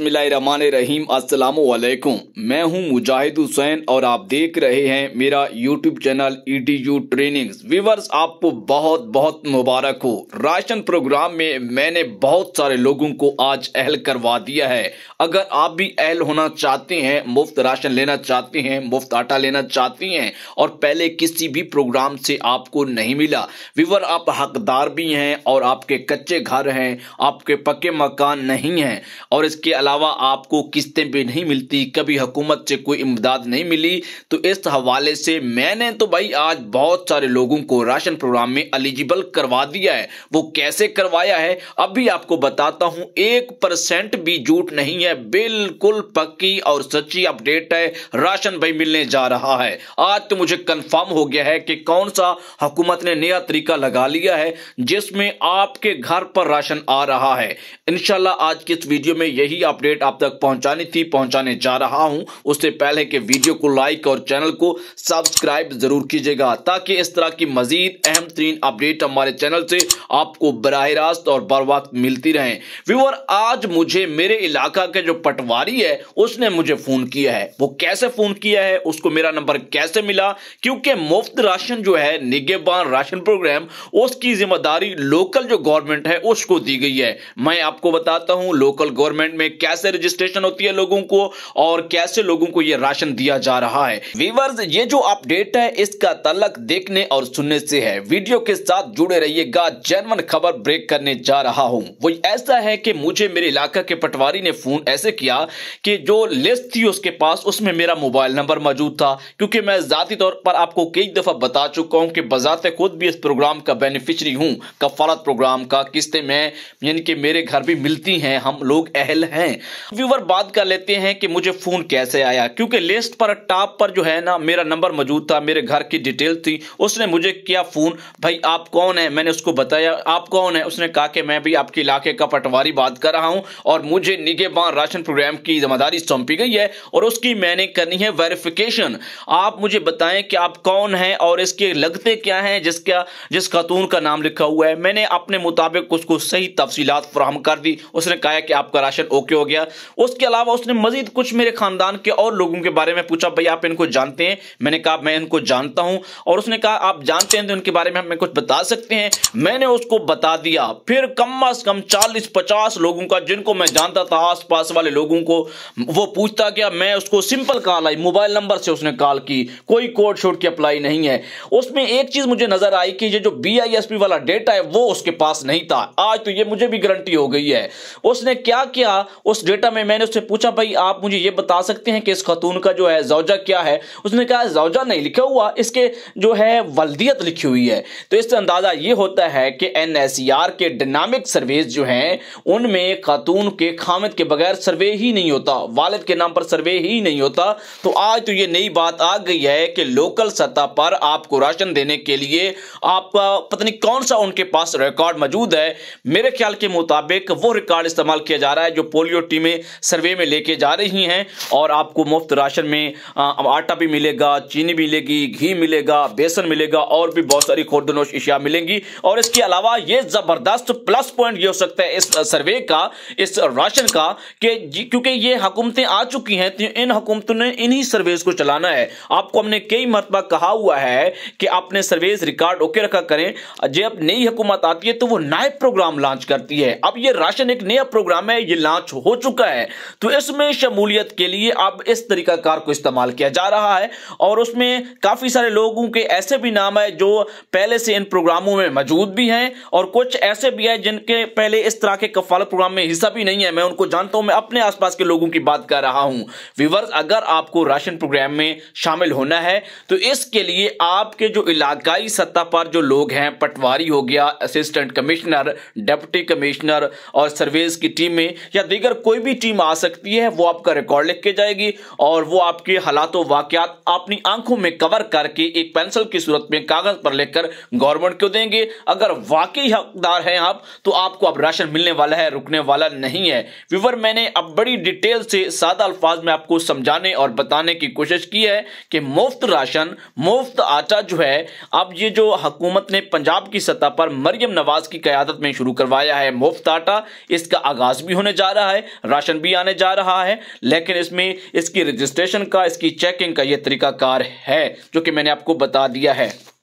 बसमीम असलकुम मैं हूं मुजाहिद हुसैन और आप देख रहे हैं मेरा YouTube channel E T U trainings viewers आपको बहुत बहुत मुबारक हो राशन प्रोग्राम में मैंने बहुत सारे लोगों को आज अहल करवा दिया है अगर आप भी अहल होना चाहते हैं मुफ्त राशन लेना चाहते हैं मुफ्त आटा लेना चाहती हैं और पहले किसी भी प्रोग्राम से आपको नहीं मिला व्यूवर आप हकदार भी हैं और आपके कच्चे घर हैं आपके पक्के मकान नहीं हैं और इसके अलावा आपको किस्तें भी नहीं मिलती कभी हुकूमत से कोई इमदाद नहीं मिली तो इस हवाले से मैंने तो भाई आज बहुत सारे लोगों को राशन प्रोग्राम में एलिजिबल करवा दिया है वो कैसे करवाया है अब भी आपको बताता हूं एक परसेंट भी झूठ नहीं है बिल्कुल पक्की और सच्ची अपडेट है राशन भाई मिलने जा रहा है आज तो मुझे कंफर्म हो गया है कि कौन सा हुकूमत ने नया तरीका लगा लिया है जिसमें आपके घर पर राशन आ रहा है इनशाला आज की इस वीडियो में यही आप अपडेट आप तक पहुंचानी थी पहुंचाने जा रहा हूं उससे पहले के वीडियो को लाइक और चैनल को सब्सक्राइब जरूर कीजिएगा ताकि इस तरह की मजीद अहम तरीन अपडेट हमारे चैनल से आपको बरह रास्त और बर वक्त मिलती रहे व्यूअर आज मुझे मेरे इलाका के जो पटवारी है उसने मुझे फोन किया है वो कैसे फोन किया है उसको मेरा नंबर कैसे मिला क्योंकि मुफ्त राशन जो है निगेबान राशन प्रोग्राम उसकी जिम्मेदारी लोकल जो गवर्नमेंट है उसको दी गई है मैं आपको बताता हूं लोकल गवर्नमेंट में कैसे रजिस्ट्रेशन होती है लोगों को और कैसे लोगों को ये राशन दिया जा रहा है वीवर्स ये जो अपडेट है इसका तलक देखने और सुनने से है वीडियो के साथ जुड़े रहिएगा जनवन खबर ब्रेक करने जा रहा हूँ वो ऐसा है कि मुझे मेरे इलाका के पटवारी ने फोन ऐसे किया कि जो लिस्ट थी उसके पास उसमें मेरा मोबाइल नंबर मौजूद था क्योंकि मैं जाती तौर पर आपको कई दफा बता चुका हूँ कि बजाते खुद भी इस प्रोग्राम का बेनिफिशरी हूँ कफालत प्रोग्राम का किस्ते में यानी कि मेरे घर भी मिलती हैं हम लोग अहल हैं व्यूवर बात कर लेते हैं कि मुझे फोन कैसे आया क्योंकि लिस्ट पर टॉप पर जो है ना मेरा नंबर मौजूद था मेरे घर की डिटेल थी उसने मुझे किया फोन भाई आप कौन है मैंने उसको बताया आप कौन है उसने कहा कि मैं भी आपके इलाके का पटवारी बात कर रहा हूं और मुझे निगेबान राशन प्रोग्राम की जिम्मेदारी सौंपी गई है और उसकी मैंने करनी है वेरिफिकेशन आप मुझे बताएं कि आप कौन हैं और इसके लगते क्या हैं जिसका जिस खातून का नाम लिखा हुआ है मैंने अपने मुताबिक उसको सही तफसीत फ्राहम कर दी उसने कहा कि आपका राशन ओके हो गया उसके अलावा उसने मजीद कुछ मेरे खानदान के और लोगों के बारे में पूछा भाई आप इनको जानते हैं मैंने कहा मैं इनको जानता हूं और उसने कहा आप जानते हैं तो इनके बारे में हमें कुछ बता सकते हैं मैंने उसको बता दिया फिर कम अज कम चालीस पचास लोगों का जिनको मैं जानता था आस वाले लोगों को वो पूछता गया मैं उसको सिंपल कॉल आई मोबाइल नंबर से उसने कॉल की कोई कोड शोड की अप्लाई नहीं है उसमें एक चीज मुझे नजर आई कि ये जो बी वाला डेटा है वो उसके पास नहीं था आज तो ये मुझे भी गारंटी हो गई है उसने क्या किया उस डेटा में मैंने उससे पूछा भाई आप मुझे ये बता सकते हैं कि इस खतून का जो है जौजा क्या है उसने कहा जौजा नहीं लिखा हुआ इसके जो है वल्दियत लिखी हुई है तो इससे अंदाज़ा ये होता है कि एन के डनामिक सर्वेज जो हैं उनमें खातून के खामद के बगैर सर्वे ही नहीं होता वालद के नाम पर सर्वे ही नहीं होता तो आज तो ये नई बात आ गई है कि लोकल सतह पर आपको राशन देने के लिए आपका पता नहीं कौन सा उनके पास रिकॉर्ड मौजूद है मेरे ख्याल के मुताबिक वो रिकॉर्ड इस्तेमाल किया जा रहा है जो पोलियो पोलियो टीमें सर्वे में लेके जा रही हैं और आपको मुफ्त राशन में आटा भी मिलेगा चीनी भी मिलेगी घी मिलेगा बेसन मिलेगा और भी बहुत सारी खोर्दनोश अशिया मिलेंगी और इसके अलावा ये ज़बरदस्त प्लस पॉइंट ये हो सकता है इस सर्वे का इस राशन का कि क्योंकि ये हुकूमतें आ चुकी हैं तो इन हुकूमतों ने इन्हीं सर्वेज को चलाना है आपको हमने कई मरतबा कहा हुआ है कि अपने सर्वेज रिकॉर्ड ओके रखा करें जब नई हुकूमत आती है तो वो नए प्रोग्राम लॉन्च करती है अब ये राशन एक नया प्रोग्राम है ये लॉन्च हो चुका है तो इसमें शमूलियत के लिए अब इस तरीकाकार को इस्तेमाल किया जा रहा है और उसमें काफ़ी सारे लोगों के ऐसे भी नाम है जो पहले से इन प्रोग्रामों में मौजूद भी हैं और कुछ ऐसे भी हैं जिनके पहले इस तरह के कफाल प्रोग्राम में हिस्सा भी नहीं है मैं उनको जानता हूं मैं अपने आसपास के लोगों की बात कर रहा हूं व्यूवर्स अगर आपको राशन प्रोग्राम में शामिल होना है तो इसके लिए आपके जो इलाकाई सत्ता पर जो लोग हैं पटवारी हो गया असिस्टेंट कमिश्नर डेप्टी कमिश्नर और सर्वेस की टीमें या दीगर कोई भी टीम आ सकती है वो आपका रिकॉर्ड लिख के जाएगी और वो आपके हालात वाकयात अपनी आंखों में कवर करके एक पेंसिल की सूरत में कागज पर लेकर गवर्नमेंट को देंगे अगर वाकई हकदार हैं आप तो आपको अब राशन मिलने वाला है रुकने वाला नहीं है व्यूवर मैंने अब बड़ी डिटेल से सादा अल्फाज में आपको समझाने और बताने की कोशिश की है कि मुफ्त राशन मुफ्त आटा जो है अब ये जो हकूमत ने पंजाब की सतह पर मरियम नवाज की क्यादत में शुरू करवाया है मुफ्त आटा इसका आगाज भी होने जा रहा है राशन भी आने जा रहा है लेकिन इसमें इसकी रजिस्ट्रेशन का इसकी चेकिंग का ये तरीकाकार है जो कि मैंने आपको बता दिया है